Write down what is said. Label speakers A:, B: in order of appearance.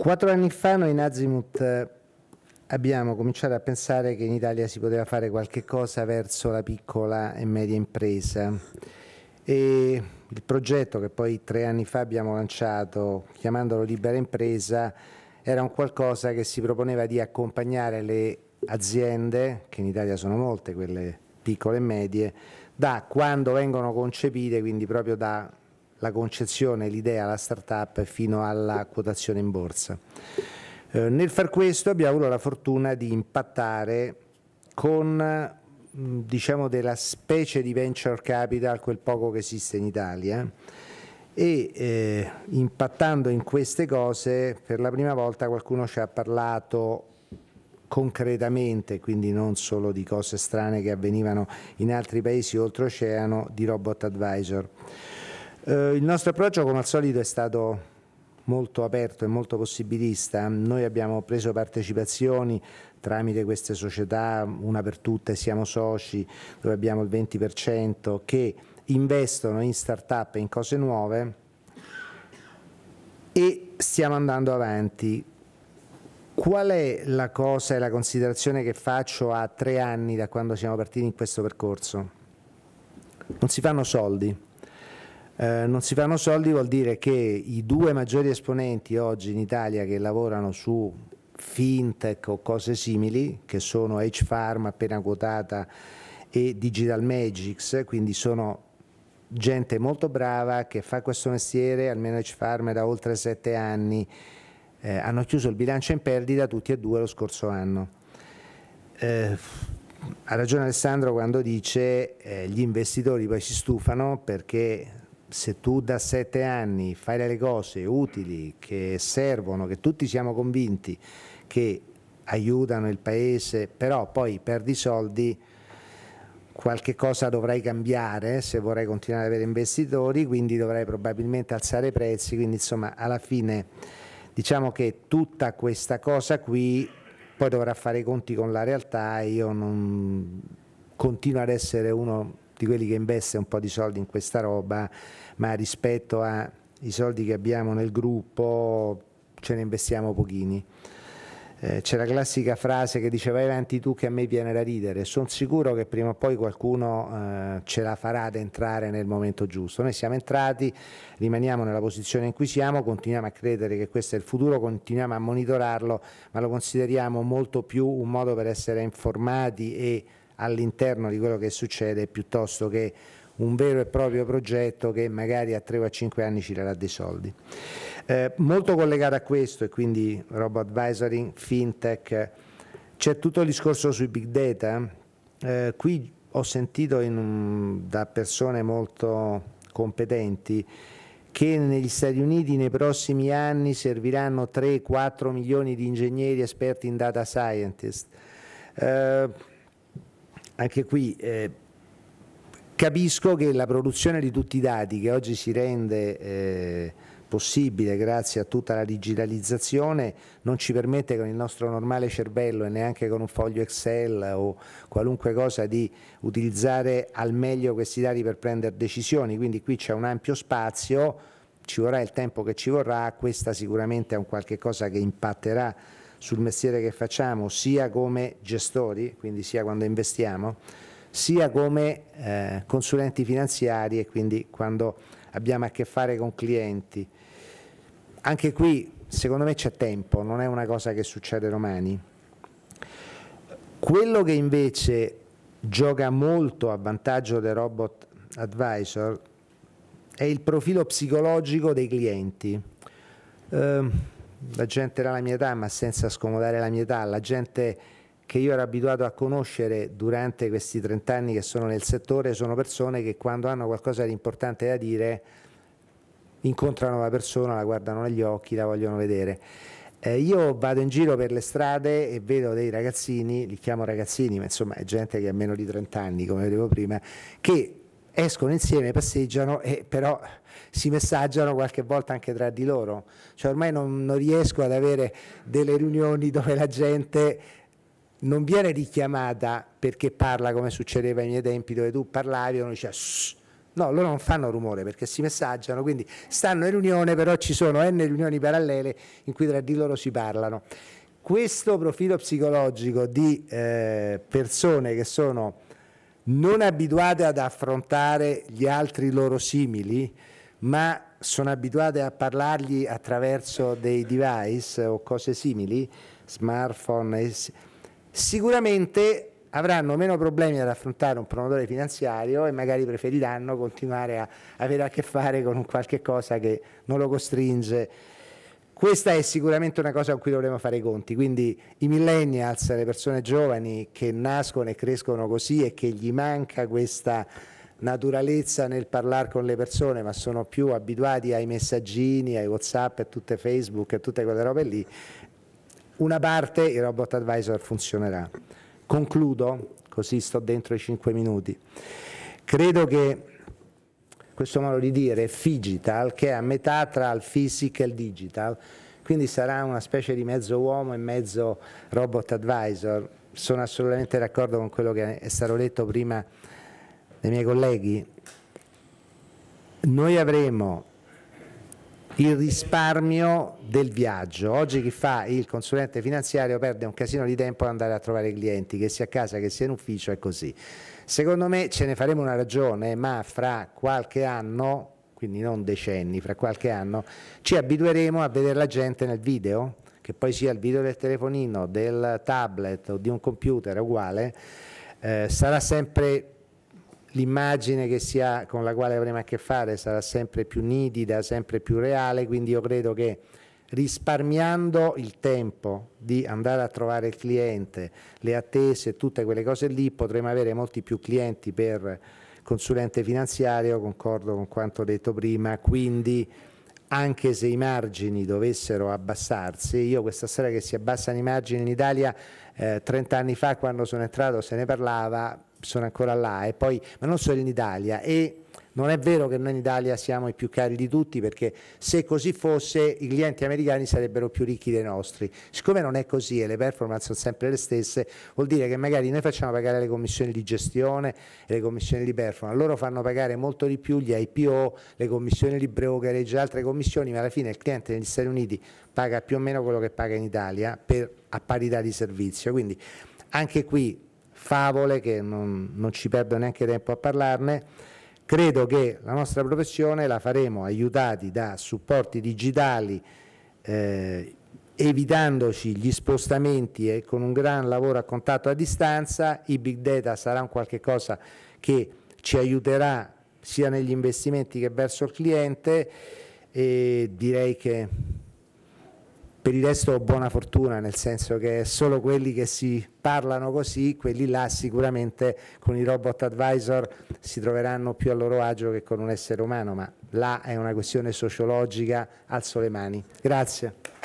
A: Quattro anni fa noi in Azimut eh, abbiamo cominciato a pensare che in Italia si poteva fare qualche cosa verso la piccola e media impresa e il progetto che poi tre anni fa abbiamo lanciato chiamandolo Libera Impresa era un qualcosa che si proponeva di accompagnare le aziende, che in Italia sono molte quelle piccole e medie, da quando vengono concepite, quindi proprio da la concezione, l'idea, la start-up fino alla quotazione in borsa. Eh, nel far questo abbiamo avuto la fortuna di impattare con diciamo della specie di venture capital, quel poco che esiste in Italia, eh. e eh, impattando in queste cose per la prima volta qualcuno ci ha parlato concretamente, quindi non solo di cose strane che avvenivano in altri paesi oltreoceano, di robot advisor. Eh, il nostro approccio come al solito è stato molto aperto e molto possibilista. Noi abbiamo preso partecipazioni tramite queste società, una per tutte, siamo soci, dove abbiamo il 20%, che investono in start-up e in cose nuove e stiamo andando avanti. Qual è la cosa e la considerazione che faccio a tre anni da quando siamo partiti in questo percorso? Non si fanno soldi eh, non si fanno soldi vuol dire che i due maggiori esponenti oggi in Italia che lavorano su fintech o cose simili, che sono H-Farm appena quotata e Digital Magics, quindi sono gente molto brava che fa questo mestiere, almeno H-Farm da oltre sette anni, eh, hanno chiuso il bilancio in perdita tutti e due lo scorso anno. Eh, ha ragione Alessandro quando dice che eh, gli investitori poi si stufano perché se tu da sette anni fai delle cose utili che servono, che tutti siamo convinti che aiutano il paese, però poi perdi soldi, qualche cosa dovrai cambiare se vorrai continuare ad avere investitori, quindi dovrai probabilmente alzare i prezzi, quindi insomma alla fine diciamo che tutta questa cosa qui poi dovrà fare i conti con la realtà, io non continuo ad essere uno di quelli che investe un po' di soldi in questa roba, ma rispetto ai soldi che abbiamo nel gruppo ce ne investiamo pochini. Eh, c'è la classica frase che diceva vai avanti tu che a me viene da ridere, sono sicuro che prima o poi qualcuno eh, ce la farà ad entrare nel momento giusto. Noi siamo entrati, rimaniamo nella posizione in cui siamo, continuiamo a credere che questo è il futuro, continuiamo a monitorarlo, ma lo consideriamo molto più un modo per essere informati e all'interno di quello che succede piuttosto che un vero e proprio progetto che magari a 3 o a 5 anni ci darà dei soldi. Eh, molto collegato a questo e quindi robot advisory, fintech, c'è tutto il discorso sui big data. Eh, qui ho sentito un, da persone molto competenti che negli Stati Uniti nei prossimi anni serviranno 3-4 milioni di ingegneri esperti in data scientist. Eh, anche qui eh, capisco che la produzione di tutti i dati che oggi si rende eh, possibile grazie a tutta la digitalizzazione non ci permette con il nostro normale cervello e neanche con un foglio Excel o qualunque cosa di utilizzare al meglio questi dati per prendere decisioni, quindi qui c'è un ampio spazio, ci vorrà il tempo che ci vorrà, questa sicuramente è un qualche cosa che impatterà sul mestiere che facciamo, sia come gestori, quindi sia quando investiamo, sia come eh, consulenti finanziari e quindi quando abbiamo a che fare con clienti. Anche qui secondo me c'è tempo, non è una cosa che succede domani. Quello che invece gioca molto a vantaggio dei robot advisor è il profilo psicologico dei clienti. Eh, la gente era la mia età, ma senza scomodare la mia età, la gente che io ero abituato a conoscere durante questi 30 anni che sono nel settore sono persone che quando hanno qualcosa di importante da dire incontrano la persona, la guardano negli occhi, la vogliono vedere. Eh, io vado in giro per le strade e vedo dei ragazzini, li chiamo ragazzini, ma insomma è gente che ha meno di 30 anni, come vedevo prima, che escono insieme, passeggiano e però si messaggiano qualche volta anche tra di loro. Cioè ormai non, non riesco ad avere delle riunioni dove la gente non viene richiamata perché parla come succedeva ai miei tempi dove tu parlavi e uno diceva No, loro non fanno rumore perché si messaggiano, quindi stanno in riunione, però ci sono n riunioni parallele in cui tra di loro si parlano. Questo profilo psicologico di eh, persone che sono non abituate ad affrontare gli altri loro simili, ma sono abituate a parlargli attraverso dei device o cose simili, smartphone, sicuramente avranno meno problemi ad affrontare un promotore finanziario e magari preferiranno continuare a avere a che fare con un qualche cosa che non lo costringe questa è sicuramente una cosa con cui dovremo fare i conti, quindi i millennials, le persone giovani che nascono e crescono così e che gli manca questa naturalezza nel parlare con le persone, ma sono più abituati ai messaggini, ai Whatsapp, a tutte Facebook, e tutte quelle robe lì, una parte il robot advisor funzionerà. Concludo, così sto dentro i 5 minuti. Credo che questo modo di dire Figital che è a metà tra il physical e il digital, quindi sarà una specie di mezzo uomo e mezzo robot advisor. Sono assolutamente d'accordo con quello che è stato detto prima dai miei colleghi. Noi avremo il risparmio del viaggio. Oggi chi fa il consulente finanziario perde un casino di tempo ad andare a trovare i clienti, che sia a casa, che sia in ufficio è così. Secondo me ce ne faremo una ragione, ma fra qualche anno, quindi non decenni, fra qualche anno, ci abitueremo a vedere la gente nel video, che poi sia il video del telefonino, del tablet o di un computer uguale, eh, sarà sempre l'immagine che si con la quale avremo a che fare sarà sempre più nitida, sempre più reale, quindi io credo che risparmiando il tempo di andare a trovare il cliente, le attese, e tutte quelle cose lì, potremo avere molti più clienti per consulente finanziario, concordo con quanto detto prima, quindi anche se i margini dovessero abbassarsi, io questa storia che si abbassano i margini in Italia eh, 30 anni fa quando sono entrato se ne parlava, sono ancora là, poi, ma non solo in Italia, e non è vero che noi in Italia siamo i più cari di tutti perché se così fosse i clienti americani sarebbero più ricchi dei nostri. Siccome non è così e le performance sono sempre le stesse, vuol dire che magari noi facciamo pagare le commissioni di gestione e le commissioni di performance, loro fanno pagare molto di più gli IPO, le commissioni di brokerage, altre commissioni, ma alla fine il cliente negli Stati Uniti paga più o meno quello che paga in Italia per, a parità di servizio. Quindi anche qui favole che non, non ci perdo neanche tempo a parlarne Credo che la nostra professione la faremo aiutati da supporti digitali, eh, evitandoci gli spostamenti e con un gran lavoro a contatto a distanza. I big data saranno qualcosa che ci aiuterà sia negli investimenti che verso il cliente e direi che per il resto buona fortuna, nel senso che solo quelli che si parlano così, quelli là sicuramente con i robot advisor si troveranno più a loro agio che con un essere umano, ma là è una questione sociologica, alzo le mani. Grazie.